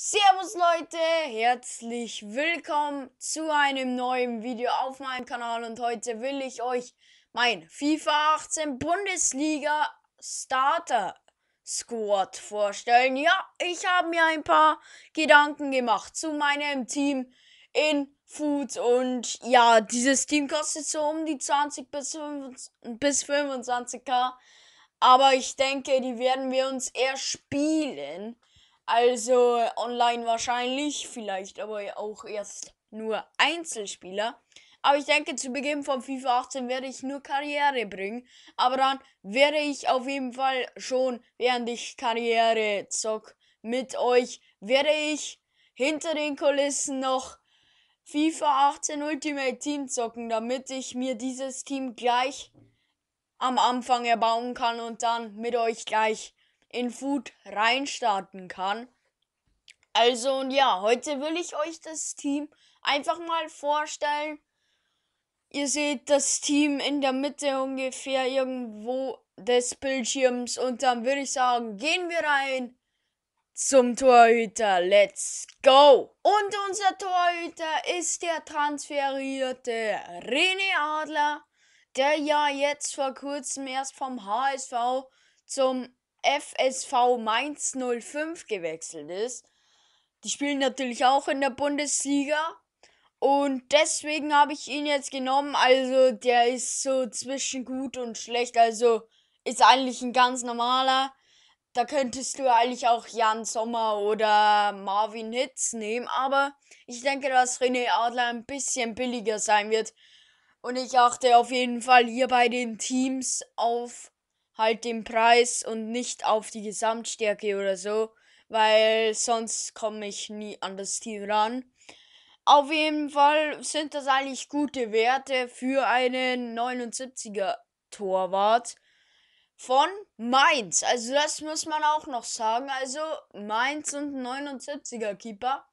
Servus Leute, herzlich willkommen zu einem neuen Video auf meinem Kanal und heute will ich euch mein FIFA 18 Bundesliga Starter Squad vorstellen. Ja, ich habe mir ein paar Gedanken gemacht zu meinem Team in Food und ja, dieses Team kostet so um die 20 bis 25k, aber ich denke, die werden wir uns eher spielen. Also online wahrscheinlich, vielleicht aber auch erst nur Einzelspieler. Aber ich denke, zu Beginn von FIFA 18 werde ich nur Karriere bringen. Aber dann werde ich auf jeden Fall schon, während ich Karriere zock mit euch, werde ich hinter den Kulissen noch FIFA 18 Ultimate Team zocken, damit ich mir dieses Team gleich am Anfang erbauen kann und dann mit euch gleich in Food reinstarten kann. Also und ja, heute will ich euch das Team einfach mal vorstellen. Ihr seht das Team in der Mitte ungefähr irgendwo des Bildschirms und dann würde ich sagen, gehen wir rein zum Torhüter. Let's go! Und unser Torhüter ist der transferierte René Adler, der ja jetzt vor kurzem erst vom HSV zum FSV Mainz 05 gewechselt ist. Die spielen natürlich auch in der Bundesliga. Und deswegen habe ich ihn jetzt genommen. Also der ist so zwischen gut und schlecht. Also ist eigentlich ein ganz normaler. Da könntest du eigentlich auch Jan Sommer oder Marvin Hitz nehmen. Aber ich denke, dass René Adler ein bisschen billiger sein wird. Und ich achte auf jeden Fall hier bei den Teams auf halt den Preis und nicht auf die Gesamtstärke oder so, weil sonst komme ich nie an das Team ran. Auf jeden Fall sind das eigentlich gute Werte für einen 79er Torwart von Mainz. Also das muss man auch noch sagen. Also Mainz und 79er Keeper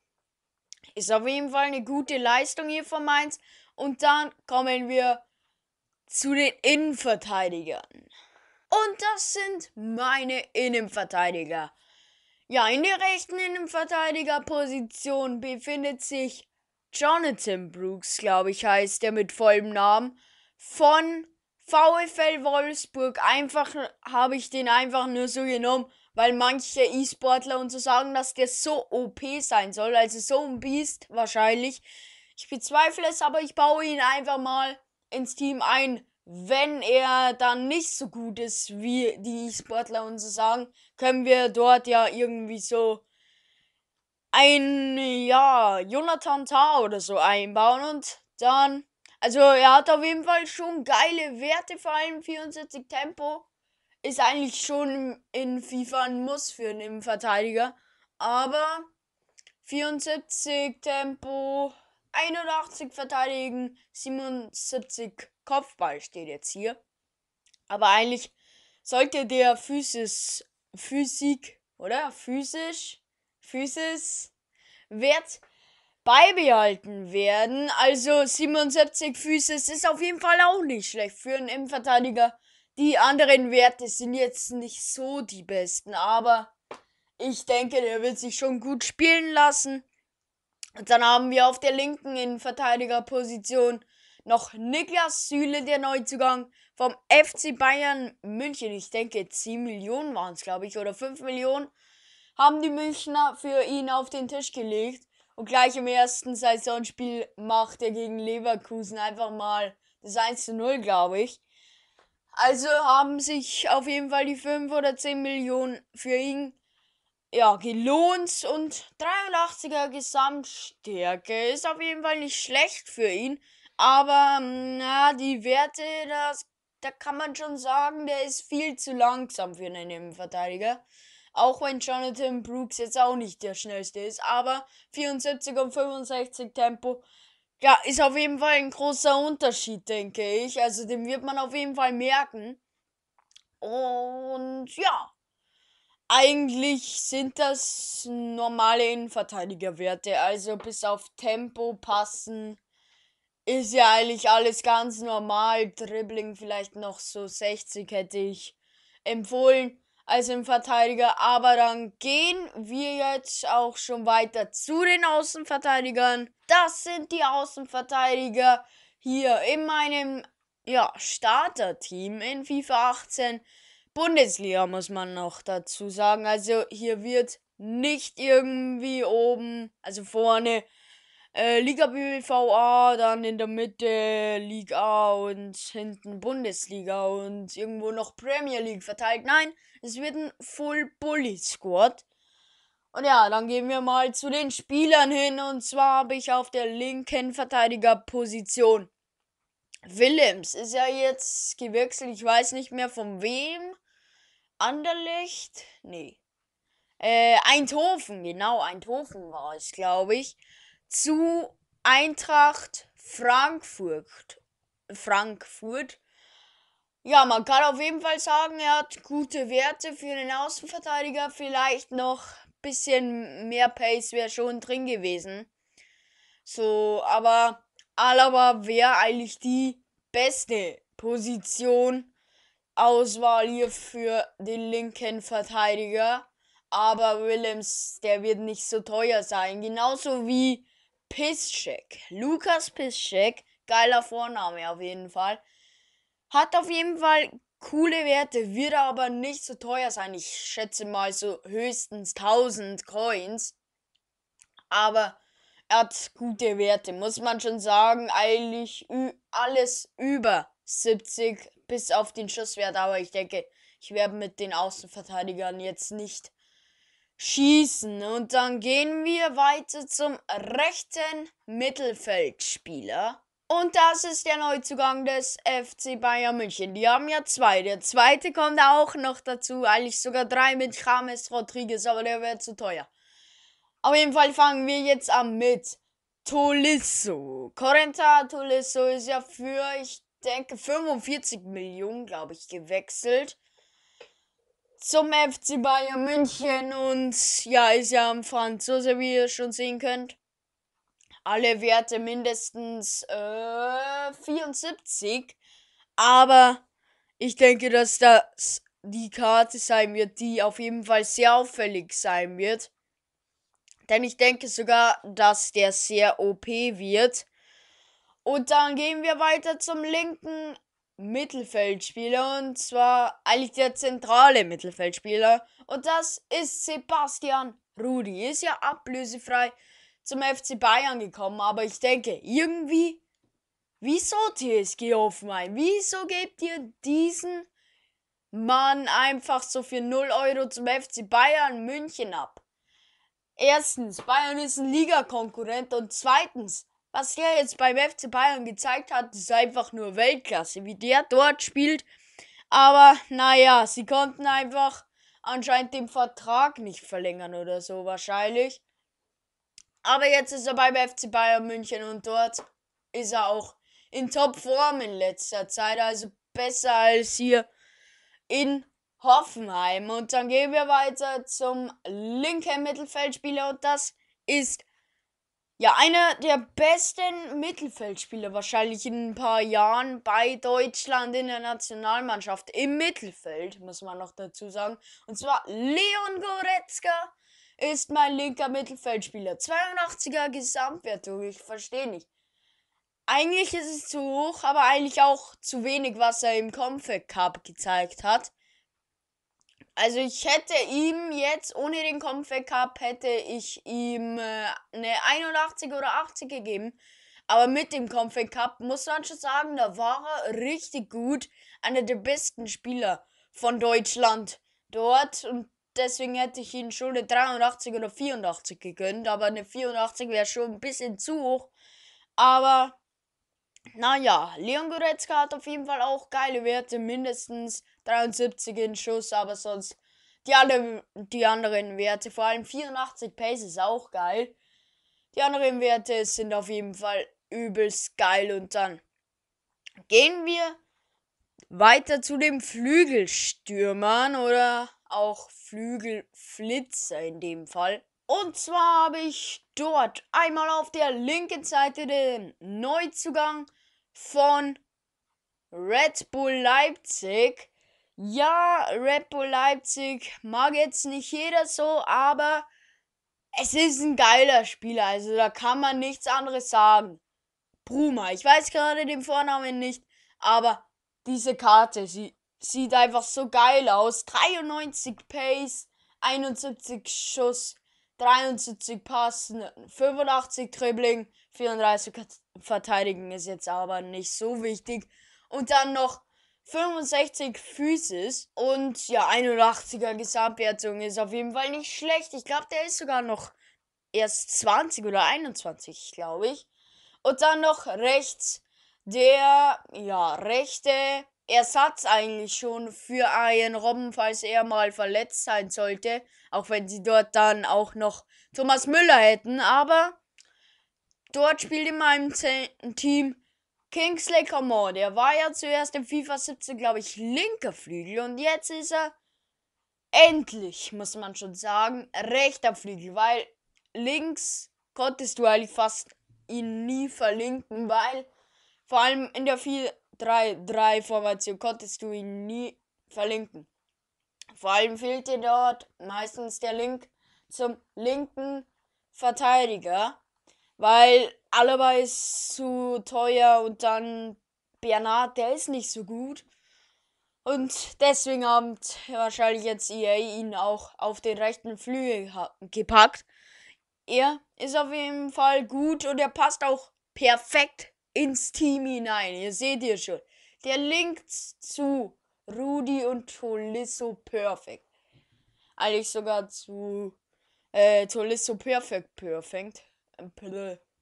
ist auf jeden Fall eine gute Leistung hier von Mainz. Und dann kommen wir zu den Innenverteidigern. Und das sind meine Innenverteidiger. Ja, in der rechten Innenverteidigerposition befindet sich Jonathan Brooks, glaube ich, heißt der mit vollem Namen, von VfL Wolfsburg. Einfach habe ich den einfach nur so genommen, weil manche E-Sportler und so sagen, dass der so OP sein soll, also so ein Biest wahrscheinlich. Ich bezweifle es, aber ich baue ihn einfach mal ins Team ein wenn er dann nicht so gut ist, wie die Sportler uns sagen, können wir dort ja irgendwie so ein, ja, Jonathan Tah oder so einbauen und dann, also er hat auf jeden Fall schon geile Werte, vor allem 74 Tempo ist eigentlich schon in FIFA ein Muss für einen Verteidiger, aber 74 Tempo, 81 verteidigen, 77 Kopfball steht jetzt hier. Aber eigentlich sollte der Physis, Physik, oder? Physisch, Physis, Wert beibehalten werden. Also 77 Physis ist auf jeden Fall auch nicht schlecht für einen Innenverteidiger. Die anderen Werte sind jetzt nicht so die besten, aber ich denke, der wird sich schon gut spielen lassen. Und dann haben wir auf der linken Innenverteidigerposition noch Niklas Süle, der Neuzugang vom FC Bayern München. Ich denke, 10 Millionen waren es, glaube ich, oder 5 Millionen haben die Münchner für ihn auf den Tisch gelegt. Und gleich im ersten Saisonspiel macht er gegen Leverkusen einfach mal das 1 zu 0, glaube ich. Also haben sich auf jeden Fall die 5 oder 10 Millionen für ihn ja, gelohnt und 83er Gesamtstärke ist auf jeden Fall nicht schlecht für ihn. Aber hm, na, die Werte, das, da kann man schon sagen, der ist viel zu langsam für einen Innenverteidiger. Auch wenn Jonathan Brooks jetzt auch nicht der schnellste ist. Aber 74 und 65 Tempo, ja, ist auf jeden Fall ein großer Unterschied, denke ich. Also den wird man auf jeden Fall merken. Und ja, eigentlich sind das normale Innenverteidigerwerte. Also bis auf Tempo, Passen ist ja eigentlich alles ganz normal. Dribbling vielleicht noch so 60 hätte ich empfohlen als im Verteidiger. Aber dann gehen wir jetzt auch schon weiter zu den Außenverteidigern. Das sind die Außenverteidiger hier in meinem ja, Starterteam in FIFA 18. Bundesliga muss man noch dazu sagen. Also hier wird nicht irgendwie oben, also vorne äh, Liga BBVA, dann in der Mitte Liga und hinten Bundesliga und irgendwo noch Premier League verteilt. Nein, es wird ein Full Bully Squad. Und ja, dann gehen wir mal zu den Spielern hin. Und zwar habe ich auf der linken Verteidigerposition Willems. Ist ja jetzt gewechselt, ich weiß nicht mehr von wem. Anderlecht? Nee. Äh, Eindhoven, genau, Eindhoven war es, glaube ich zu Eintracht Frankfurt. Frankfurt. Ja, man kann auf jeden Fall sagen, er hat gute Werte für den Außenverteidiger. Vielleicht noch ein bisschen mehr Pace wäre schon drin gewesen. So, aber Alaba wäre eigentlich die beste Position Auswahl hier für den linken Verteidiger. Aber Willems, der wird nicht so teuer sein. Genauso wie Pisscheck. Lukas Pisscheck, geiler Vorname auf jeden Fall. Hat auf jeden Fall coole Werte, wird aber nicht so teuer sein. Ich schätze mal so höchstens 1000 Coins. Aber er hat gute Werte, muss man schon sagen. Eigentlich alles über 70 bis auf den Schusswert. Aber ich denke, ich werde mit den Außenverteidigern jetzt nicht schießen. Und dann gehen wir weiter zum rechten Mittelfeldspieler. Und das ist der Neuzugang des FC Bayern München. Die haben ja zwei. Der zweite kommt auch noch dazu. Eigentlich sogar drei mit James Rodriguez, aber der wäre zu teuer. Auf jeden Fall fangen wir jetzt an mit Tolisso. Corenta Tolisso ist ja für, ich denke, 45 Millionen, glaube ich, gewechselt zum FC Bayern München und ja, ist ja am Franzose, wie ihr schon sehen könnt. Alle Werte mindestens äh, 74. Aber ich denke, dass das die Karte sein wird, die auf jeden Fall sehr auffällig sein wird. Denn ich denke sogar, dass der sehr OP wird. Und dann gehen wir weiter zum linken Mittelfeldspieler und zwar eigentlich der zentrale Mittelfeldspieler und das ist Sebastian Rudi. Ist ja ablösefrei zum FC Bayern gekommen, aber ich denke, irgendwie, wieso TSG Hoffenheim? Wieso gebt ihr diesen Mann einfach so für 0 Euro zum FC Bayern München ab? Erstens, Bayern ist ein Ligakonkurrent und zweitens, was der jetzt beim FC Bayern gezeigt hat, ist einfach nur Weltklasse, wie der dort spielt. Aber naja, sie konnten einfach anscheinend den Vertrag nicht verlängern oder so wahrscheinlich. Aber jetzt ist er beim FC Bayern München und dort ist er auch in Topform in letzter Zeit, also besser als hier in Hoffenheim. Und dann gehen wir weiter zum linken Mittelfeldspieler und das ist ja, einer der besten Mittelfeldspieler wahrscheinlich in ein paar Jahren bei Deutschland in der Nationalmannschaft. Im Mittelfeld, muss man noch dazu sagen. Und zwar Leon Goretzka ist mein linker Mittelfeldspieler. 82er Gesamtwertung, ich verstehe nicht. Eigentlich ist es zu hoch, aber eigentlich auch zu wenig, was er im Comfort Cup gezeigt hat. Also ich hätte ihm jetzt ohne den Comfort Cup hätte ich ihm äh, eine 81 oder 80 gegeben. Aber mit dem Comfort Cup muss man schon sagen, da war er richtig gut. Einer der besten Spieler von Deutschland dort. Und deswegen hätte ich ihm schon eine 83 oder 84 gegönnt. Aber eine 84 wäre schon ein bisschen zu hoch. Aber naja, Leon Goretzka hat auf jeden Fall auch geile Werte, mindestens 73 in Schuss, aber sonst die, alle, die anderen Werte, vor allem 84 Pace ist auch geil. Die anderen Werte sind auf jeden Fall übelst geil und dann gehen wir weiter zu den Flügelstürmern oder auch Flügelflitzer in dem Fall. Und zwar habe ich dort einmal auf der linken Seite den Neuzugang von Red Bull Leipzig. Ja, Red Bull Leipzig mag jetzt nicht jeder so, aber es ist ein geiler Spieler. Also da kann man nichts anderes sagen. Bruma, ich weiß gerade den Vornamen nicht, aber diese Karte, sie sieht einfach so geil aus. 93 Pace, 71 Schuss, 73 Passen, 85 Dribbling, 34 Verteidigen ist jetzt aber nicht so wichtig. Und dann noch 65 Physis und ja, 81er Gesamtwertung ist auf jeden Fall nicht schlecht. Ich glaube, der ist sogar noch erst 20 oder 21, glaube ich. Und dann noch rechts der, ja, rechte Ersatz eigentlich schon für einen Robben, falls er mal verletzt sein sollte. Auch wenn sie dort dann auch noch Thomas Müller hätten. Aber dort spielt in meinem Team Kingsley Coman. Der war ja zuerst im FIFA 17, glaube ich, linker Flügel. Und jetzt ist er endlich, muss man schon sagen, rechter Flügel. Weil links konntest du eigentlich fast ihn nie verlinken, weil vor allem in der viel 3-3-Formation konntest du ihn nie verlinken. Vor allem fehlt dir dort meistens der Link zum linken Verteidiger, weil Alaba ist zu teuer und dann Bernard, der ist nicht so gut. Und deswegen haben wahrscheinlich jetzt EA ihn auch auf den rechten Flügel gepackt. Er ist auf jeden Fall gut und er passt auch perfekt ins Team hinein. Ihr seht ihr schon. Der Link zu Rudi und Tolisso Perfect. Eigentlich sogar zu äh, Tolisso Perfect Perfect. Ähm,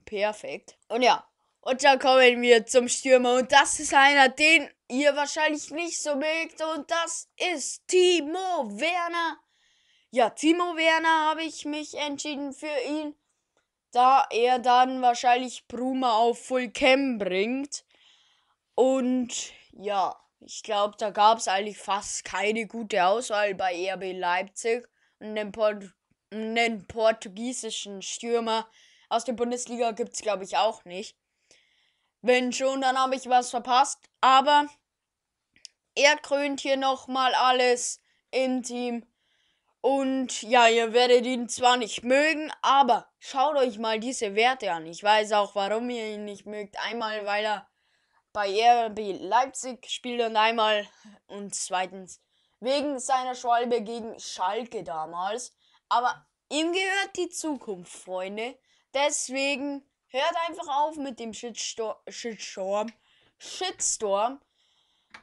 Perfekt. Und ja, und da kommen wir zum Stürmer. Und das ist einer, den ihr wahrscheinlich nicht so mögt. Und das ist Timo Werner. Ja, Timo Werner habe ich mich entschieden für ihn da er dann wahrscheinlich Bruma auf Full Cam bringt. Und ja, ich glaube, da gab es eigentlich fast keine gute Auswahl bei RB Leipzig und den, Port den portugiesischen Stürmer aus der Bundesliga gibt es, glaube ich, auch nicht. Wenn schon, dann habe ich was verpasst. Aber er krönt hier nochmal alles im Team und ja, ihr werdet ihn zwar nicht mögen, aber schaut euch mal diese Werte an. Ich weiß auch, warum ihr ihn nicht mögt. Einmal, weil er bei RB Leipzig spielt und einmal und zweitens wegen seiner Schwalbe gegen Schalke damals. Aber ihm gehört die Zukunft, Freunde. Deswegen hört einfach auf mit dem Shitstorm. Shitstorm. Shitstorm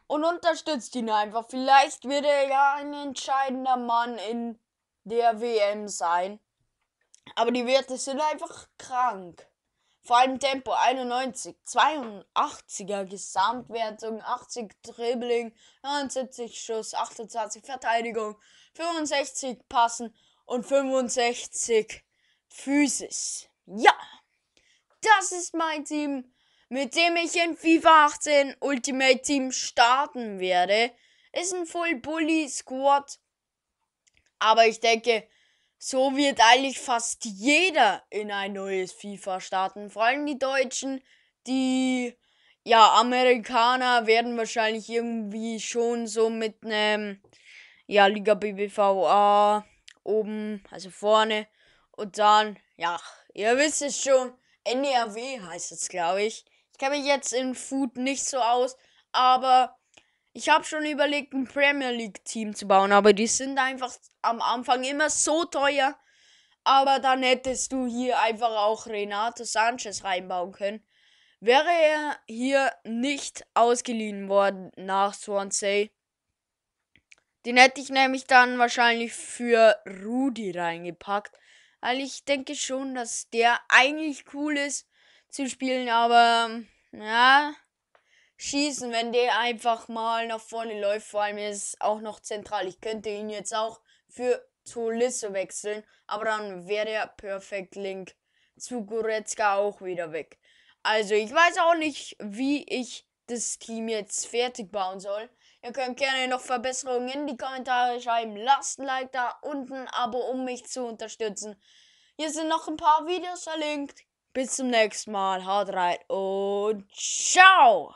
und unterstützt ihn einfach. Vielleicht wird er ja ein entscheidender Mann in der WM sein. Aber die Werte sind einfach krank. Vor allem Tempo 91, 82er Gesamtwertung, 80 Dribbling, 79 Schuss, 28 Verteidigung, 65 Passen und 65 Physis. Ja, das ist mein Team mit dem ich in FIFA 18 Ultimate Team starten werde. Ist ein Full Bully Squad. Aber ich denke, so wird eigentlich fast jeder in ein neues FIFA starten. Vor allem die Deutschen, die ja, Amerikaner werden wahrscheinlich irgendwie schon so mit einem ja, Liga BBVA oben, also vorne. Und dann, ja, ihr wisst es schon, NRW e heißt es, glaube ich kenne mich jetzt in Food nicht so aus, aber ich habe schon überlegt, ein Premier League Team zu bauen, aber die sind einfach am Anfang immer so teuer. Aber dann hättest du hier einfach auch Renato Sanchez reinbauen können. Wäre er hier nicht ausgeliehen worden nach Swansea, den hätte ich nämlich dann wahrscheinlich für Rudi reingepackt. Weil ich denke schon, dass der eigentlich cool ist zu spielen, aber ja, schießen, wenn der einfach mal nach vorne läuft, vor allem ist es auch noch zentral. Ich könnte ihn jetzt auch für Tolisso wechseln, aber dann wäre der Perfect Link zu Goretzka auch wieder weg. Also ich weiß auch nicht, wie ich das Team jetzt fertig bauen soll. Ihr könnt gerne noch Verbesserungen in die Kommentare schreiben. Lasst ein Like da unten, ein Abo, um mich zu unterstützen. Hier sind noch ein paar Videos verlinkt. Bis zum nächsten Mal. Haut rein und ciao!